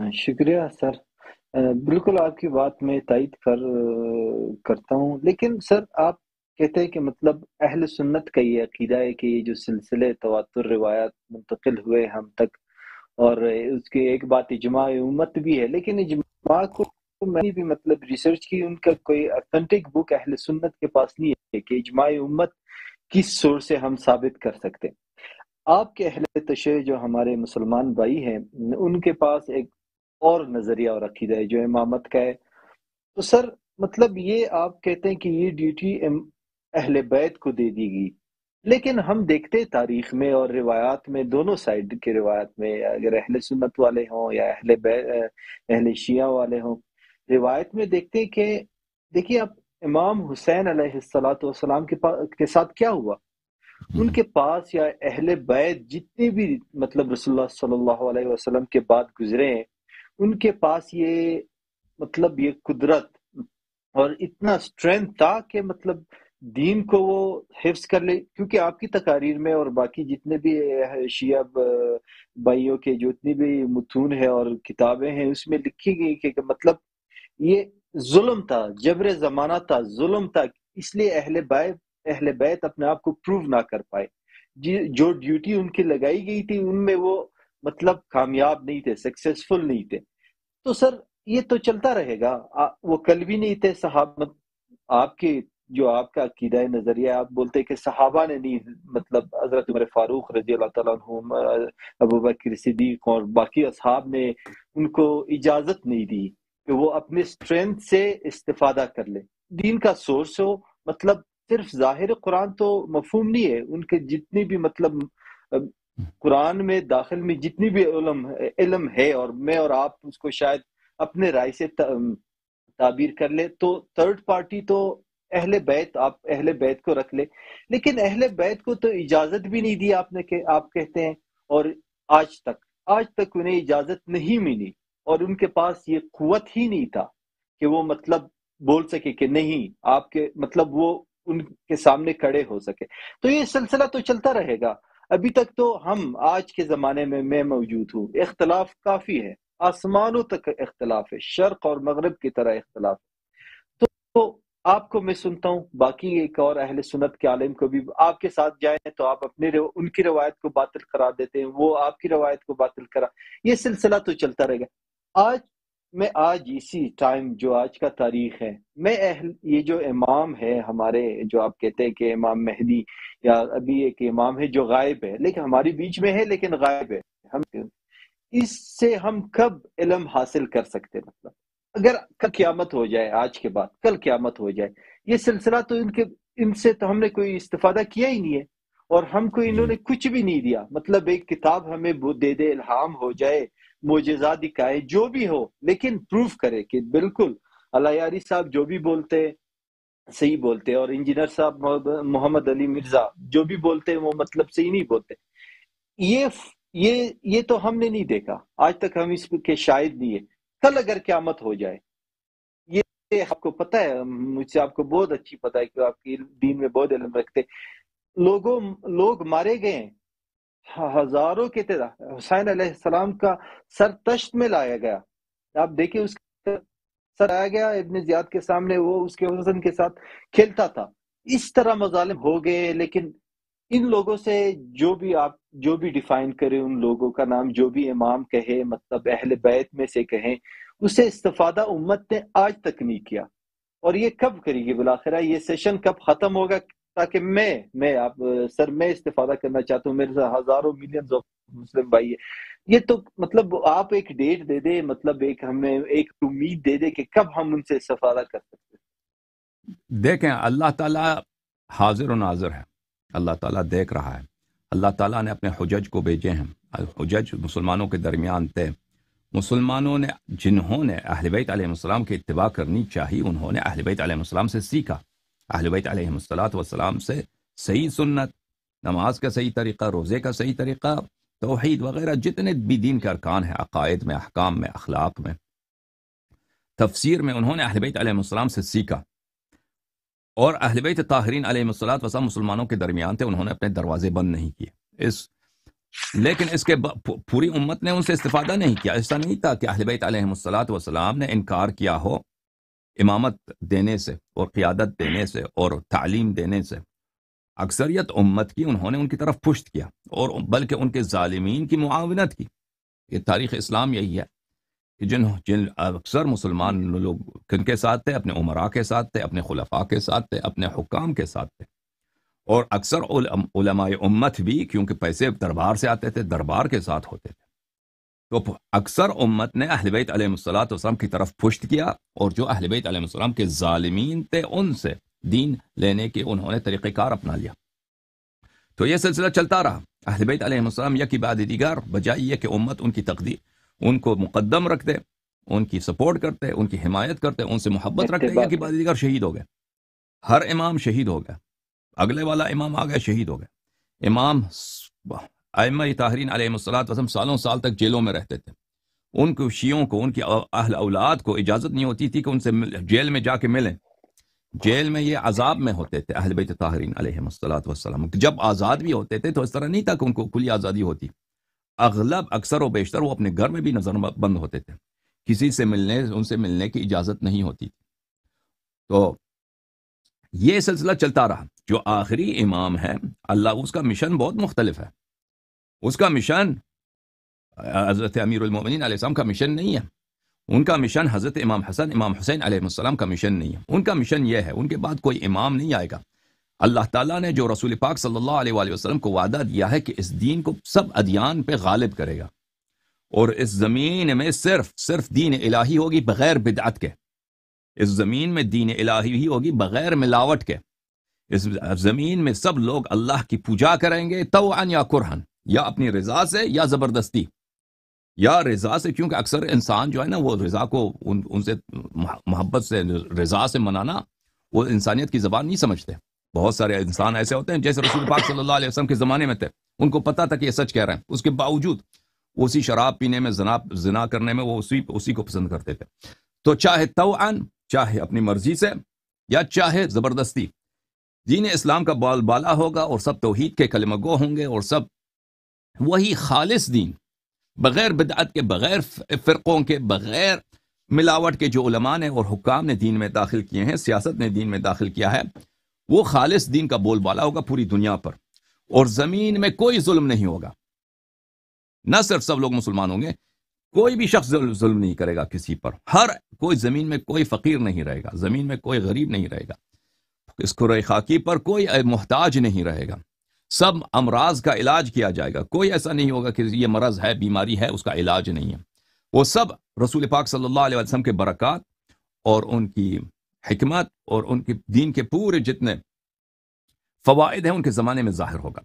ہاں، شکریہ سر بالکل آپ کی بات میں تائید کر کرتا ہوں لیکن سر آپ کہتے ہیں کہ مطلب اہل سنت کا یہ عقیدہ ہے کہ یہ جو سلسلے تواتر روایات منتقل ہوئے ہم تک اور اس کی ایک بات اجماع امت بھی ہے لیکن اجماع کو میں بھی مطلب ریسرچ کی ان کا کوئی اوتھینٹک بک اہل سنت کے پاس نہیں ہے کہ اجماع امت کس سور سے ہم ثابت کر سکتے ہیں آپ کے اہل تشے جو ہمارے مسلمان بھائی ہیں ان کے پاس ایک اور نظریہ اور عقیدہ ہے جو امامت کا ہے تو سر مطلب یہ آپ کہتے ہیں کہ یہ ڈیوٹی اہل بیت کو دے دی گئی لیکن ہم دیکھتے تاریخ میں اور روایات میں دونوں سائڈ کے روایات میں اگر اہل سنت والے ہوں یا اہل اہل شیعہ والے ہوں روایت میں دیکھتے ہیں کہ دیکھیے آپ امام حسین علیہ السلاۃ والسلام کے ساتھ کیا ہوا ان کے پاس یا اہل بیت جتنے بھی مطلب رسول اللہ صلی اللہ علیہ وسلم کے بعد گزرے ہیں ان کے پاس یہ مطلب یہ قدرت اور اتنا اسٹرینتھ تھا کہ مطلب دین کو وہ حفظ کر لے کیونکہ آپ کی تقاریر میں اور باقی جتنے بھی شیعہ بھائیوں کے اتنی بھی متون ہے اور کتابیں ہیں اس میں لکھی گئی کہ مطلب یہ ظلم تھا جبر زمانہ تھا ظلم تھا اس لیے اہل بیت اہل بیت اپنے آپ کو پروو نہ کر پائے جی، جو ڈیوٹی ان کی لگائی گئی تھی ان میں وہ مطلب کامیاب نہیں تھے سکسیزفل نہیں تھے تو سر یہ تو چلتا رہے گا وہ کل بھی نہیں تھے صحابہ آپ کے جو آپ کا عقیدہ نظریہ آپ بولتے کہ صحابہ نے نہیں مطلب حضرت عمر فاروق رضی اللہ تعالیٰ عنہ ابو بکر صدیق اور باقی اصحاب نے ان کو اجازت نہیں دی کہ وہ اپنے اسٹرینتھ سے استفادہ کر لیں دین کا سورس ہو مطلب صرف ظاہر قرآن تو مفہوم نہیں ہے ان کے جتنی بھی مطلب قرآن میں داخل میں جتنی بھی علم علم ہے اور میں اور آپ اس کو شاید اپنے رائے سے تعبیر کر لے تو تھرڈ پارٹی تو اہل بیت آپ اہل بیت کو رکھ لے لیکن اہل بیت کو تو اجازت بھی نہیں دی آپ نے کہ آپ کہتے ہیں اور آج تک آج تک انہیں اجازت نہیں ملی اور ان کے پاس یہ قوت ہی نہیں تھا کہ وہ مطلب بول سکے کہ نہیں آپ کے مطلب وہ ان کے سامنے کھڑے ہو سکے تو یہ سلسلہ تو چلتا رہے گا ابھی تک تو ہم آج کے زمانے میں میں موجود ہوں اختلاف کافی ہے آسمانوں تک اختلاف ہے شرق اور مغرب کی طرح اختلاف ہے تو آپ کو میں سنتا ہوں باقی ایک اور اہل سنت کے عالم کو بھی آپ کے ساتھ جائیں تو آپ اپنے ان کی روایت کو باطل قرار دیتے ہیں وہ آپ کی روایت کو باطل کرا یہ سلسلہ تو چلتا رہے گا آج میں آج اسی ٹائم جو آج کا تاریخ ہے میں اہل یہ جو امام ہے ہمارے جو آپ کہتے ہیں کہ امام مہدی یا ابھی ایک امام ہے جو غائب ہے لیکن ہماری بیچ میں ہے لیکن غائب ہے ہم اس سے ہم کب علم حاصل کر سکتے مطلب اگر کل قیامت ہو جائے آج کے بعد کل قیامت ہو جائے یہ سلسلہ تو ان کے ان سے تو ہم نے کوئی استفادہ کیا ہی نہیں ہے اور ہم کو انہوں نے کچھ بھی نہیں دیا مطلب ایک کتاب ہمیں دے دے الہام ہو جائے معجزہ دکھائے جو بھی ہو لیکن پروف کرے کہ بالکل اللہ یاری صاحب جو بھی بولتے صحیح بولتے اور انجینئر صاحب محمد علی مرزا جو بھی بولتے وہ مطلب صحیح نہیں بولتے یہ یہ یہ تو ہم نے نہیں دیکھا آج تک ہم اس کے شاید نہیں ہے کل اگر قیامت ہو جائے یہ آپ کو پتا ہے مجھ سے آپ کو بہت اچھی پتہ ہے کہ آپ کی دین میں بہت علم رکھتے لوگوں لوگ مارے گئے ہیں ہزاروں کی طرح حسین علیہ السلام کا سر تشت میں لایا گیا آپ دیکھیں اس سر آیا گیا ابن زیاد کے سامنے وہ اس کے حسن کے ساتھ کھیلتا تھا اس طرح مظالم ہو گئے لیکن ان لوگوں سے جو بھی آپ جو بھی ڈیفائن کریں ان لوگوں کا نام جو بھی امام کہے مطلب اہل بیت میں سے کہیں اسے استفادہ امت نے آج تک نہیں کیا اور یہ کب کرے گی بالآخرہ یہ سیشن کب ختم ہوگا تاکہ میں میں آپ سر میں استفادہ کرنا چاہتا ہوں میرے ساتھ ہزاروں ملین یہ تو مطلب آپ ایک ڈیٹ دے دیں مطلب ایک ہمیں ایک امید دے دے کہ کب ہم ان سے استفادہ کر سکتے دیکھیں اللہ تعالیٰ حاضر و ناظر ہے اللہ تعالیٰ دیکھ رہا ہے اللہ تعالیٰ نے اپنے حجج کو بھیجے ہیں حجج مسلمانوں کے درمیان تھے مسلمانوں نے جنہوں نے اہل بیت علیہ السلام کی اتباع کرنی چاہیے انہوں نے اہل بیت علیہ السلام سے سیکھا اہل بیت علیہ صلاحت وسلام سے صحیح سنت نماز کا صحیح طریقہ روزے کا صحیح طریقہ توحید وغیرہ جتنے بھی دین کے ارکان ہیں عقائد میں احکام میں اخلاق میں تفسیر میں انہوں نے اہل بیت علیہ السلام سے سیکھا اور اہل بیت طاہرین علیہ الصلاۃ وسلم مسلمانوں کے درمیان تھے انہوں نے اپنے دروازے بند نہیں کیے اس لیکن اس کے پوری امت نے ان سے استفادہ نہیں کیا ایسا نہیں تھا کہ اہل بیت علیہ صلاحت وسلام نے انکار کیا ہو امامت دینے سے اور قیادت دینے سے اور تعلیم دینے سے اکثریت امت کی انہوں نے ان کی طرف پشت کیا اور بلکہ ان کے ظالمین کی معاونت کی یہ تاریخ اسلام یہی ہے کہ جن جن اکثر مسلمان لوگ کن کے ساتھ تھے اپنے عمراء کے ساتھ تھے اپنے خلفاء کے ساتھ تھے اپنے حکام کے ساتھ تھے اور اکثر علماء امت بھی کیونکہ پیسے دربار سے آتے تھے دربار کے ساتھ ہوتے تھے تو اکثر امت نے اہل بیت علیہ السلاۃ وسلم کی طرف پشت کیا اور جو اہل بیت علیہ السلام کے ظالمین تھے ان سے دین لینے کے انہوں نے طریقہ کار اپنا لیا تو یہ سلسلہ چلتا رہا اہل بیت علیہ السلام یکی بعد دیگر بجائے یہ کہ امت ان کی تقدیر ان کو مقدم رکھتے ان کی سپورٹ کرتے ان کی حمایت کرتے ان سے محبت رکھتے یکی بعد دیگر شہید ہو گئے ہر امام شہید ہو گیا اگلے والا امام آ گیا شہید ہو گئے امام ائمہ تاہرین علیہ الصولات وسلم سالوں سال تک جیلوں میں رہتے تھے ان کو شیعوں کو ان کی اہل اولاد کو اجازت نہیں ہوتی تھی کہ ان سے جیل میں جا کے ملیں جیل میں یہ عذاب میں ہوتے تھے اہل بیت طاہرین تاہرین علیہ و وسلم جب آزاد بھی ہوتے تھے تو اس طرح نہیں تھا کہ ان کو کھلی آزادی ہوتی اغلب اکثر و بیشتر وہ اپنے گھر میں بھی نظر بند ہوتے تھے کسی سے ملنے ان سے ملنے کی اجازت نہیں ہوتی تھی تو یہ سلسلہ چلتا رہا جو آخری امام ہے اللہ اس کا مشن بہت مختلف ہے اس کا مشن حضرت امیر المومنین علیہ السلام کا مشن نہیں ہے ان کا مشن حضرت امام حسن امام حسین علیہ السلام کا مشن نہیں ہے ان کا مشن یہ ہے ان کے بعد کوئی امام نہیں آئے گا اللہ تعالیٰ نے جو رسول پاک صلی اللہ علیہ وآلہ وسلم کو وعدہ دیا ہے کہ اس دین کو سب ادیان پہ غالب کرے گا اور اس زمین میں صرف صرف دین الہی ہوگی بغیر بدعت کے اس زمین میں دین الہی ہی ہوگی بغیر ملاوٹ کے اس زمین میں سب لوگ اللہ کی پوجا کریں گے تو یا کرہن یا اپنی رضا سے یا زبردستی یا رضا سے کیونکہ اکثر انسان جو ہے نا وہ رضا کو ان ان سے محبت سے رضا سے منانا وہ انسانیت کی زبان نہیں سمجھتے بہت سارے انسان ایسے ہوتے ہیں جیسے رسول پاک صلی اللہ علیہ وسلم کے زمانے میں تھے ان کو پتہ تھا کہ یہ سچ کہہ رہے ہیں اس کے باوجود اسی شراب پینے میں زنا زنا کرنے میں وہ اسی اسی کو پسند کرتے تھے تو چاہے تو چاہے اپنی مرضی سے یا چاہے زبردستی دین اسلام کا بال بالا ہوگا اور سب توحید کے گو ہوں گے اور سب وہی خالص دین بغیر بدعت کے بغیر فرقوں کے بغیر ملاوٹ کے جو علماء نے اور حکام نے دین میں داخل کیے ہیں سیاست نے دین میں داخل کیا ہے وہ خالص دین کا بول بالا ہوگا پوری دنیا پر اور زمین میں کوئی ظلم نہیں ہوگا نہ صرف سب لوگ مسلمان ہوں گے کوئی بھی شخص ظلم نہیں کرے گا کسی پر ہر کوئی زمین میں کوئی فقیر نہیں رہے گا زمین میں کوئی غریب نہیں رہے گا اس کو خاکی پر کوئی محتاج نہیں رہے گا سب امراض کا علاج کیا جائے گا کوئی ایسا نہیں ہوگا کہ یہ مرض ہے بیماری ہے اس کا علاج نہیں ہے وہ سب رسول پاک صلی اللہ علیہ وسلم کے برکات اور ان کی حکمت اور ان کے دین کے پورے جتنے فوائد ہیں ان کے زمانے میں ظاہر ہوگا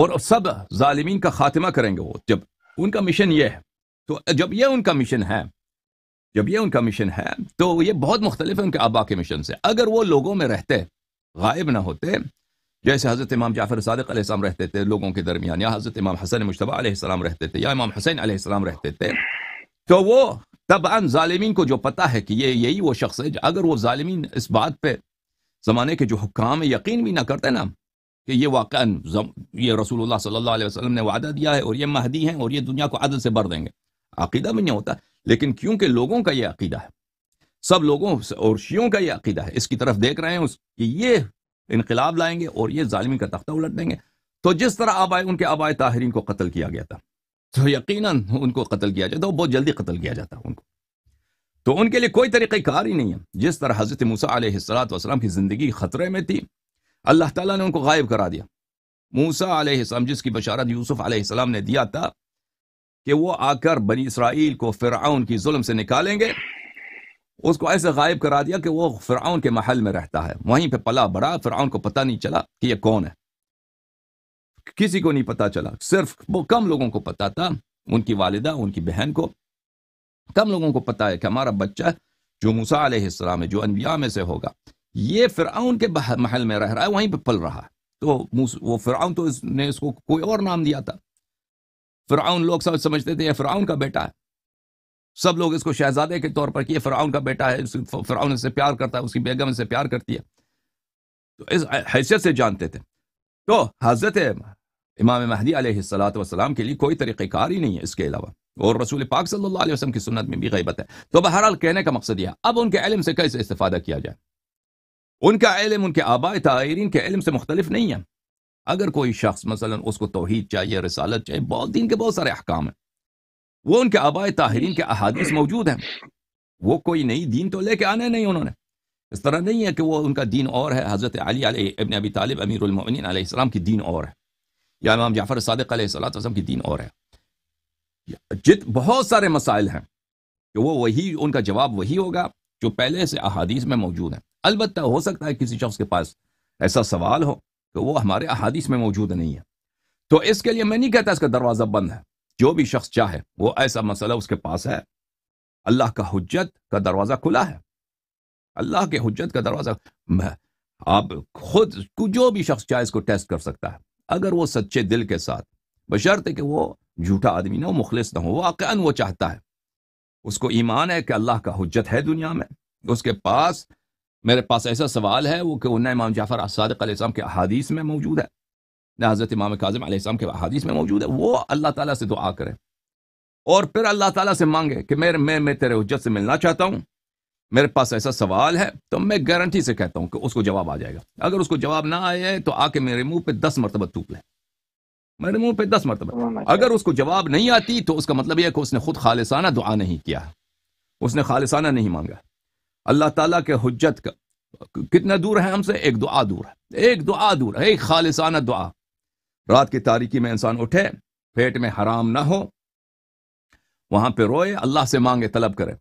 اور سب ظالمین کا خاتمہ کریں گے وہ جب ان کا مشن یہ ہے تو جب یہ ان کا مشن ہے جب یہ ان کا مشن ہے تو یہ بہت مختلف ہے ان کے آبا کے مشن سے اگر وہ لوگوں میں رہتے غائب نہ ہوتے جیسے حضرت امام جعفر صادق علیہ السلام رہتے تھے لوگوں کے درمیان یا حضرت امام حسن مشتبہ علیہ السلام رہتے تھے یا امام حسین علیہ السلام رہتے تھے تو وہ ان ظالمین کو جو پتہ ہے کہ یہ یہی وہ شخص ہے اگر وہ ظالمین اس بات پہ زمانے کے جو حکام یقین بھی نہ کرتے نا کہ یہ وقع یہ رسول اللہ صلی اللہ علیہ وسلم نے وعدہ دیا ہے اور یہ مہدی ہیں اور یہ دنیا کو عدل سے بھر دیں گے عقیدہ بھی نہیں ہوتا لیکن کیونکہ لوگوں کا یہ عقیدہ ہے سب لوگوں اور شیوں کا یہ عقیدہ ہے اس کی طرف دیکھ رہے ہیں اس کہ یہ انقلاب لائیں گے اور یہ ظالمین کا تختہ الٹ دیں گے تو جس طرح آبائے ان کے آبائے تاہرین کو قتل کیا گیا تھا تو یقیناً ان کو قتل کیا جاتا وہ بہت جلدی قتل کیا جاتا ان کو تو ان کے لیے کوئی طریقہ کار ہی نہیں ہے جس طرح حضرت موسیٰ علیہ السلات وسلم کی زندگی خطرے میں تھی اللہ تعالیٰ نے ان کو غائب کرا دیا موسا علیہ السلام جس کی بشارت یوسف علیہ السلام نے دیا تھا کہ وہ آ کر بنی اسرائیل کو فرعون کی ظلم سے نکالیں گے اس کو ایسے غائب کرا دیا کہ وہ فرعون کے محل میں رہتا ہے وہیں پہ پلا بڑا فرعون کو پتہ نہیں چلا کہ یہ کون ہے کسی کو نہیں پتہ چلا صرف وہ کم لوگوں کو پتہ تھا ان کی والدہ ان کی بہن کو کم لوگوں کو پتہ ہے کہ ہمارا بچہ جو موسا علیہ السلام ہے جو انبیاء میں سے ہوگا یہ فرعون کے محل میں رہ رہا ہے وہیں پہ پل رہا تو وہ فرعون تو اس نے اس کو کوئی اور نام دیا تھا فرعون لوگ سمجھتے تھے یہ فرعون کا بیٹا ہے سب لوگ اس کو شہزادے کے طور پر کیے فرعون کا بیٹا ہے اس فراؤن سے پیار کرتا ہے اس کی بیگم سے پیار کرتی ہے تو اس حیثیت سے جانتے تھے تو حضرت امام مہدی علیہ السلاۃ وسلام کے لیے کوئی طریقہ کار ہی نہیں ہے اس کے علاوہ اور رسول پاک صلی اللہ علیہ وسلم کی سنت میں بھی غیبت ہے تو بہرحال کہنے کا مقصد یہ اب ان کے علم سے کیسے استفادہ کیا جائے ان کا علم ان کے آبا تاہرین کے علم سے مختلف نہیں ہے اگر کوئی شخص مثلا اس کو توحید چاہیے رسالت چاہیے بہت دین کے بہت سارے احکام ہیں وہ ان کے آبائے تاہرین کے احادیث موجود ہیں وہ کوئی نئی دین تو لے کے آنے نہیں انہوں نے اس طرح نہیں ہے کہ وہ ان کا دین اور ہے حضرت علی علیہ ابن ابی طالب امیر المعین علیہ السلام کی دین اور ہے یا امام جعفر صادق علیہ السلام وسلم کی دین اور ہے جت بہت سارے مسائل ہیں کہ وہ وہی ان کا جواب وہی ہوگا جو پہلے سے احادیث میں موجود ہیں البتہ ہو سکتا ہے کسی شخص کے پاس ایسا سوال ہو کہ وہ ہمارے احادیث میں موجود نہیں ہے تو اس کے لیے میں نہیں کہتا اس کا دروازہ بند ہے جو بھی شخص چاہے وہ ایسا مسئلہ اس کے پاس ہے اللہ کا حجت کا دروازہ کھلا ہے اللہ کے حجت کا دروازہ آپ خود جو بھی شخص چاہے اس کو ٹیسٹ کر سکتا ہے اگر وہ سچے دل کے ساتھ بشرط کہ وہ جھوٹا آدمی نہ ہو مخلص نہ ہو واقع وہ چاہتا ہے اس کو ایمان ہے کہ اللہ کا حجت ہے دنیا میں اس کے پاس میرے پاس ایسا سوال ہے وہ کہ انہیں امام جعفر صادق علیہ السلام کے احادیث میں موجود ہے نہ حضرت امام کاظم علیہ السلام کے حادیث میں موجود ہے وہ اللہ تعالیٰ سے دعا کرے اور پھر اللہ تعالیٰ سے مانگے کہ میں میں تیرے حجت سے ملنا چاہتا ہوں میرے پاس ایسا سوال ہے تو میں گارنٹی سے کہتا ہوں کہ اس کو جواب آ جائے گا اگر اس کو جواب نہ آئے تو آ کے میرے منہ پہ دس مرتبہ تھوک لے میرے منہ پہ دس مرتبہ اگر اس کو جواب نہیں آتی تو اس کا مطلب یہ ہے کہ اس نے خود خالصانہ دعا نہیں کیا اس نے خالصانہ نہیں مانگا اللہ تعالیٰ کے حجت کا کتنا دور ہے ہم سے ایک دعا دور ہے ایک دعا دور ہے ایک خالصانہ دعا رات کی تاریکی میں انسان اٹھے پیٹ میں حرام نہ ہو وہاں پہ روئے اللہ سے مانگے طلب کرے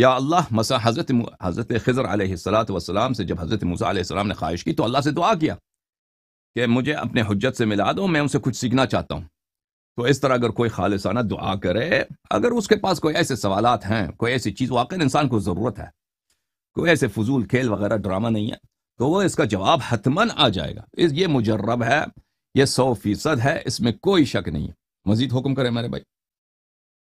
یا اللہ مسا حضرت حضرت خضر علیہ السلاۃ وسلام سے جب حضرت علیہ السلام نے خواہش کی تو اللہ سے دعا کیا کہ مجھے اپنے حجت سے ملا دو میں ان سے کچھ سیکھنا چاہتا ہوں تو اس طرح اگر کوئی خالصانہ دعا کرے اگر اس کے پاس کوئی ایسے سوالات ہیں کوئی ایسی چیز واقع انسان کو ضرورت ہے کوئی ایسے فضول کھیل وغیرہ ڈرامہ نہیں ہے تو وہ اس کا جواب حتمن آ جائے گا اس یہ مجرب ہے یہ سو فیصد ہے اس میں کوئی شک نہیں ہے مزید حکم کریں میرے بھائی